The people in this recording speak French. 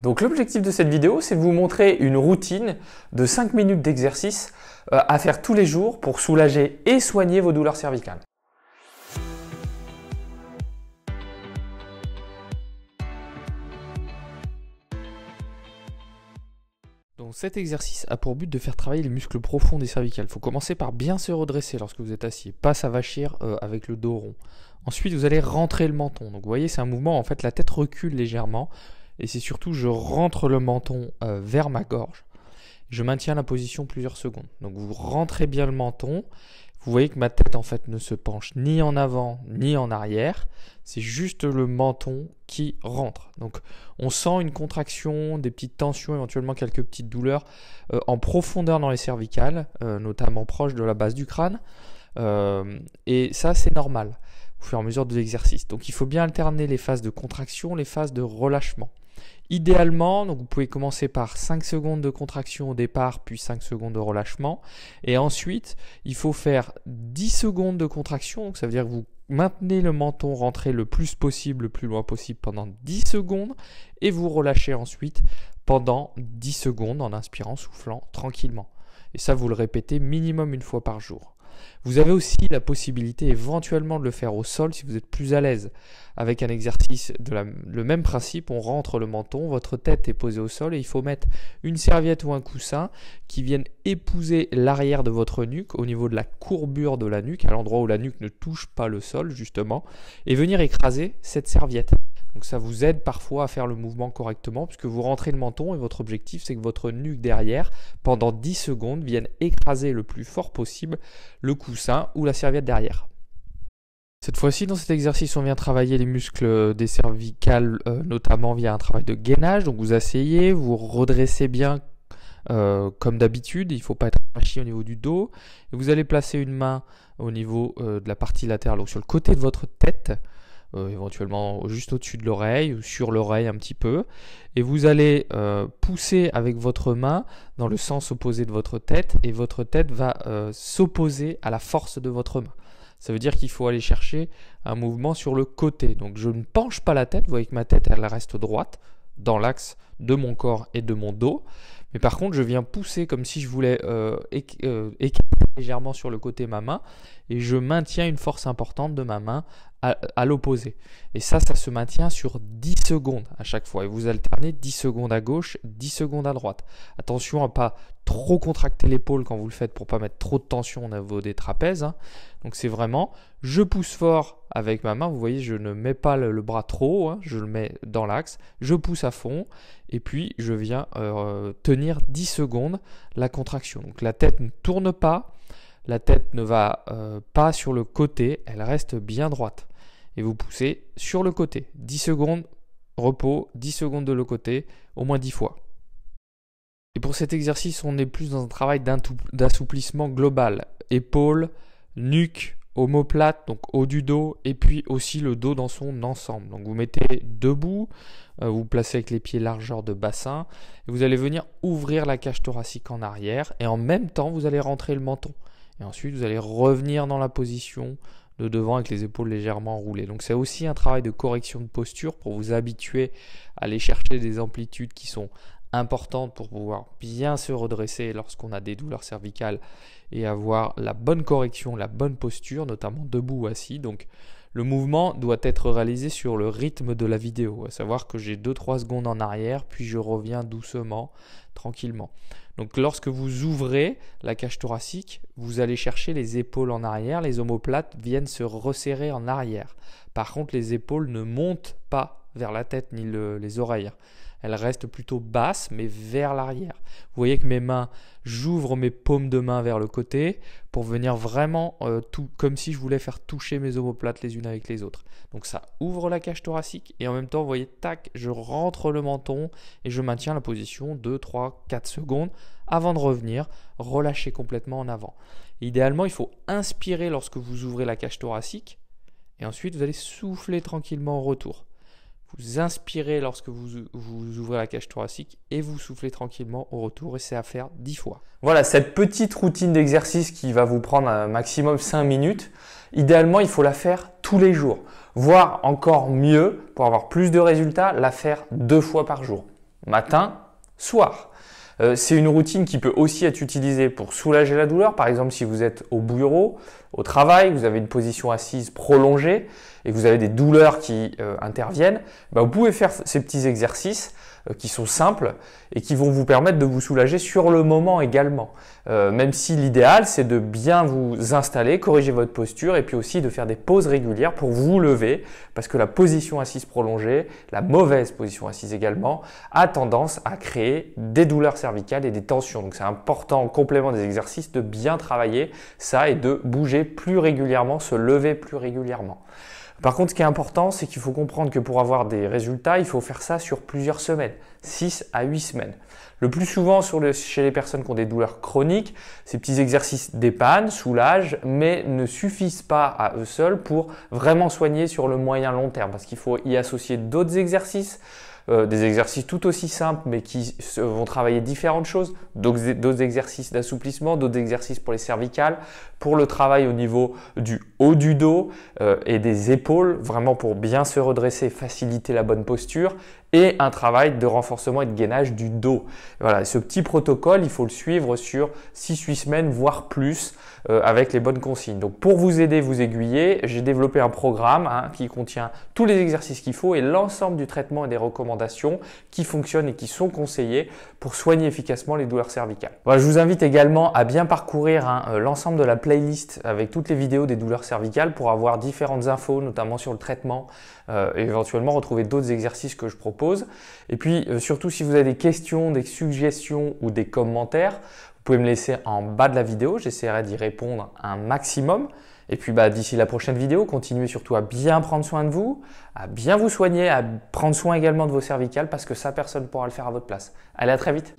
Donc l'objectif de cette vidéo, c'est de vous montrer une routine de 5 minutes d'exercice euh, à faire tous les jours pour soulager et soigner vos douleurs cervicales. Donc cet exercice a pour but de faire travailler les muscles profonds des cervicales. Il faut commencer par bien se redresser lorsque vous êtes assis, pas s'avachir euh, avec le dos rond. Ensuite, vous allez rentrer le menton. Donc vous voyez, c'est un mouvement, en fait, la tête recule légèrement et c'est surtout je rentre le menton euh, vers ma gorge. Je maintiens la position plusieurs secondes. Donc vous rentrez bien le menton. Vous voyez que ma tête en fait ne se penche ni en avant ni en arrière. C'est juste le menton qui rentre. Donc on sent une contraction, des petites tensions, éventuellement quelques petites douleurs euh, en profondeur dans les cervicales, euh, notamment proche de la base du crâne. et ça c'est normal au fur et à mesure de l'exercice. Donc il faut bien alterner les phases de contraction, les phases de relâchement. Idéalement, donc vous pouvez commencer par 5 secondes de contraction au départ, puis 5 secondes de relâchement. Et ensuite, il faut faire 10 secondes de contraction. Donc ça veut dire que vous maintenez le menton rentré le plus possible, le plus loin possible pendant 10 secondes. Et vous relâchez ensuite pendant 10 secondes en inspirant, soufflant tranquillement. Et ça, vous le répétez minimum une fois par jour. Vous avez aussi la possibilité éventuellement de le faire au sol si vous êtes plus à l'aise. Avec un exercice de le même principe, on rentre le menton, votre tête est posée au sol et il faut mettre une serviette ou un coussin qui viennent épouser l'arrière de votre nuque au niveau de la courbure de la nuque, à l'endroit où la nuque ne touche pas le sol justement, et venir écraser cette serviette. Donc ça vous aide parfois à faire le mouvement correctement puisque vous rentrez le menton et votre objectif c'est que votre nuque derrière pendant 10 secondes vienne écraser le plus fort possible le coussin ou la serviette derrière. Cette fois-ci, dans cet exercice, on vient travailler les muscles des cervicales, euh, notamment via un travail de gainage. Donc vous asseyez, vous redressez bien euh, comme d'habitude, il ne faut pas être archi au niveau du dos. Et vous allez placer une main au niveau euh, de la partie latérale, donc sur le côté de votre tête. Euh, éventuellement juste au-dessus de l'oreille ou sur l'oreille un petit peu. Et vous allez euh, pousser avec votre main dans le sens opposé de votre tête et votre tête va euh, s'opposer à la force de votre main. Ça veut dire qu'il faut aller chercher un mouvement sur le côté. Donc je ne penche pas la tête, vous voyez que ma tête elle reste droite dans l'axe de mon corps et de mon dos. Mais par contre, je viens pousser comme si je voulais écarter légèrement sur le côté ma main et je maintiens une force importante de ma main à, l'opposé. Et ça, ça se maintient sur 10 secondes à chaque fois. Et vous alternez 10 secondes à gauche, 10 secondes à droite. Attention à ne pas trop contracter l'épaule quand vous le faites pour ne pas mettre trop de tension au niveau des trapèzes. Hein. Donc c'est vraiment, je pousse fort avec ma main. Vous voyez, je ne mets pas le, bras trop hein. je le mets dans l'axe. Je pousse à fond et puis je viens euh, tenir 10 secondes la contraction. Donc la tête ne tourne pas la tête ne va euh, pas sur le côté, elle reste bien droite. Et vous poussez sur le côté. 10 secondes, repos, 10 secondes de le côté, au moins 10 fois. Et pour cet exercice, on est plus dans un travail d'assouplissement global. Épaules, nuque, omoplate, donc haut du dos, et puis aussi le dos dans son ensemble. Donc vous mettez debout, euh, vous placez avec les pieds largeur de bassin, et vous allez venir ouvrir la cage thoracique en arrière, et en même temps, vous allez rentrer le menton. Et ensuite, vous allez revenir dans la position de devant avec les épaules légèrement roulées. Donc c'est aussi un travail de correction de posture pour vous habituer à aller chercher des amplitudes qui sont importantes pour pouvoir bien se redresser lorsqu'on a des douleurs cervicales et avoir la bonne correction, la bonne posture, notamment debout ou assis. Donc le mouvement doit être réalisé sur le rythme de la vidéo, à savoir que j'ai 2-3 secondes en arrière, puis je reviens doucement tranquillement. Donc lorsque vous ouvrez la cage thoracique, vous allez chercher les épaules en arrière, les omoplates viennent se resserrer en arrière. Par contre, les épaules ne montent pas vers la tête ni les oreilles elle reste plutôt basse mais vers l'arrière. Vous voyez que mes mains, j'ouvre mes paumes de main vers le côté pour venir vraiment euh, tout comme si je voulais faire toucher mes omoplates les unes avec les autres. Donc ça ouvre la cage thoracique et en même temps, vous voyez, tac, je rentre le menton et je maintiens la position 2, 3, 4 secondes avant de revenir, relâcher complètement en avant. Idéalement, il faut inspirer lorsque vous ouvrez la cage thoracique et ensuite vous allez souffler tranquillement au retour. Vous inspirez lorsque vous, ouvrez la cage thoracique et vous soufflez tranquillement au retour et c'est à faire dix fois. Voilà, cette petite routine d'exercice qui va vous prendre un maximum 5 minutes, idéalement il faut la faire tous les jours, voire encore mieux pour avoir plus de résultats, la faire deux fois par jour, matin, soir. Euh, c'est une routine qui peut aussi être utilisée pour soulager la douleur, par exemple si vous êtes au bureau, au travail, vous avez une position assise prolongée et vous avez des douleurs qui euh, interviennent, bah, vous pouvez faire ces petits exercices euh, qui sont simples et qui vont vous permettre de vous soulager sur le moment également. Euh, même si l'idéal, c'est de bien vous installer, corriger votre posture et puis aussi de faire des pauses régulières pour vous lever parce que la position assise prolongée, la mauvaise position assise également, a tendance à créer des douleurs cervicales et des tensions. Donc c'est important, en complément des exercices, de bien travailler ça et de bouger plus régulièrement, se lever plus régulièrement. Par contre, ce qui est important, c'est qu'il faut comprendre que pour avoir des résultats, il faut faire ça sur plusieurs semaines, 6 à 8 semaines. Le plus souvent chez les personnes qui ont des douleurs chroniques, ces petits exercices dépannent, soulagent, mais ne suffisent pas à eux seuls pour vraiment soigner sur le moyen long terme, parce qu'il faut y associer d'autres exercices, euh, des exercices tout aussi simples, mais qui vont travailler différentes choses, d'autres exercices d'assouplissement, d'autres exercices pour les cervicales, pour le travail au niveau du haut du dos euh, et des épaules, vraiment pour bien se redresser, faciliter la bonne posture, et un travail de renforcement et de gainage du dos. Voilà, ce petit protocole, il faut le suivre sur 6-8 semaines, voire plus, euh, avec les bonnes consignes. Donc pour vous aider, vous aiguiller, j'ai développé un programme hein, qui contient tous les exercices qu'il faut et l'ensemble du traitement et des recommandations qui fonctionnent et qui sont conseillées pour soigner efficacement les douleurs cervicales. je vous invite également à bien parcourir hein, euh, l'ensemble de la playlist avec toutes les vidéos des douleurs cervicales pour avoir différentes infos, notamment sur le traitement, euh, et éventuellement retrouver d'autres exercices que je propose et puis euh, surtout, si vous avez des questions, des suggestions ou des commentaires, vous pouvez me laisser en bas de la vidéo. J'essaierai d'y répondre un maximum. Et puis bah, d'ici la prochaine vidéo, continuez surtout à bien prendre soin de vous, à bien vous soigner, à prendre soin également de vos cervicales parce que ça, personne pourra le faire à votre place. Allez, à très vite